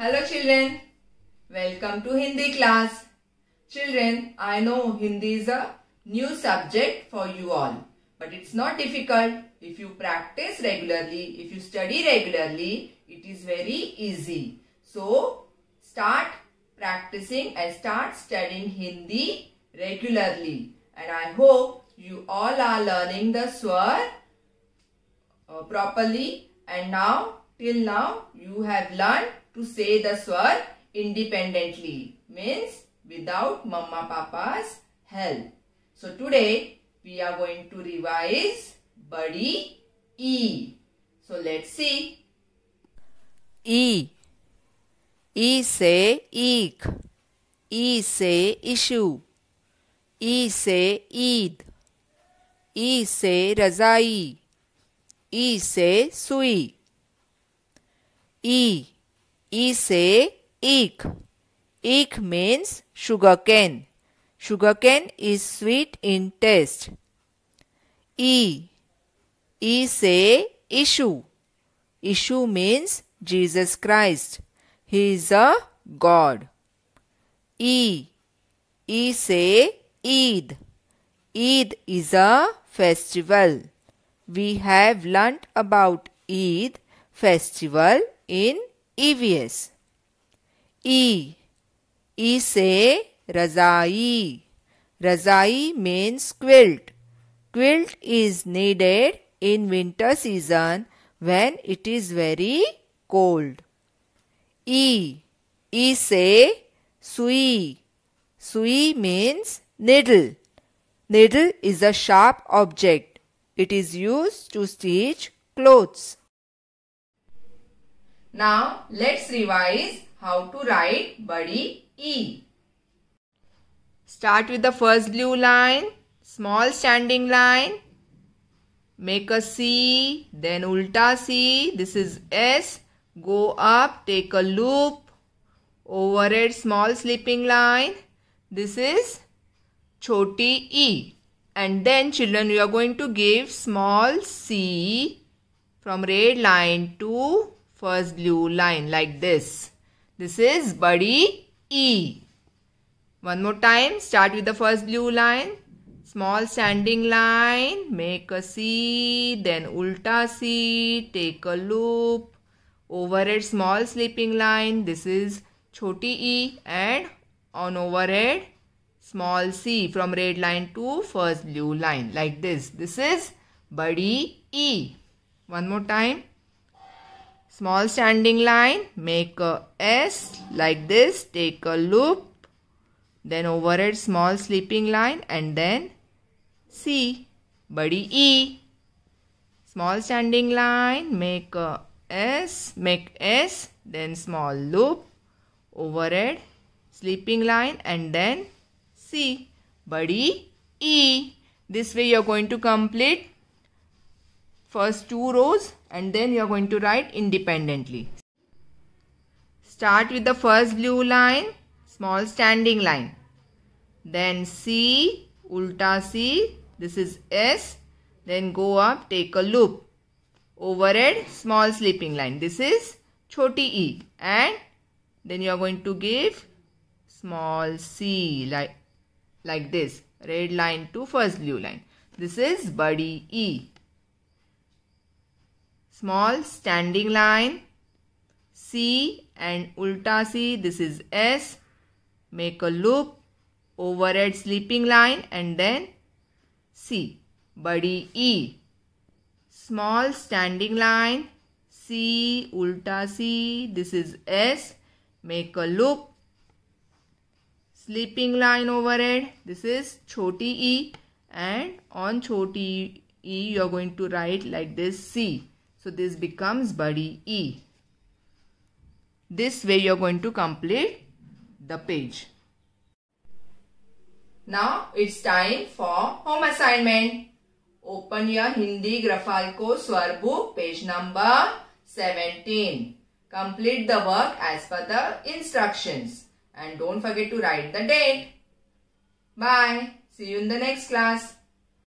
Hello children. Welcome to Hindi class. Children, I know Hindi is a new subject for you all. But it's not difficult. If you practice regularly, if you study regularly, it is very easy. So, start practicing and start studying Hindi regularly. And I hope you all are learning the swar uh, properly. And now, till now, you have learned to say the swar independently means without mama papa's help. So today we are going to revise badi E. So let's see. E. E say eek. E say issue. E say Eid. E say Razai. E say Sui. E E say eek. Eek means sugarcane. Sugarcane is sweet in taste. E. E say issue. Issue means Jesus Christ. He is a God. E. E say Eid. Eid is a festival. We have learnt about Eid festival in EVS. E. E say Razai. Razai means quilt. Quilt is needed in winter season when it is very cold. E. E say Sui. Sui means needle. Needle is a sharp object. It is used to stitch clothes. Now let's revise how to write body E. Start with the first blue line, small standing line. Make a C, then ulta C. This is S. Go up, take a loop. Over it, small slipping line. This is choti E. And then children, we are going to give small C from red line to first blue line like this. This is buddy E. One more time, start with the first blue line. Small standing line, make a C, then ulta C, take a loop. Over it, small sleeping line, this is choti E and on overhead small C from red line to first blue line like this. This is buddy E. One more time small standing line make a S like this take a loop then over it small sleeping line and then C body E small standing line make a S make S then small loop over it sleeping line and then C body E this way you are going to complete first two rows and then you are going to write independently. Start with the first blue line, small standing line. Then C, ulta C, this is S. Then go up, take a loop. Overhead, small sleeping line. This is choti E. And then you are going to give small C like, like this. Red line to first blue line. This is buddy E small standing line. C and ulta C, this is S. Make a loop, overhead sleeping line and then C. Body E, small standing line. C, ulta C, this is S. Make a loop, sleeping line overhead. This is choti E and on choti E you are going to write like this C. So this becomes body E. This way you are going to complete the page. Now it's time for home assignment. Open your Hindi Grafalco Swar book page number 17. Complete the work as per the instructions. And don't forget to write the date. Bye. See you in the next class.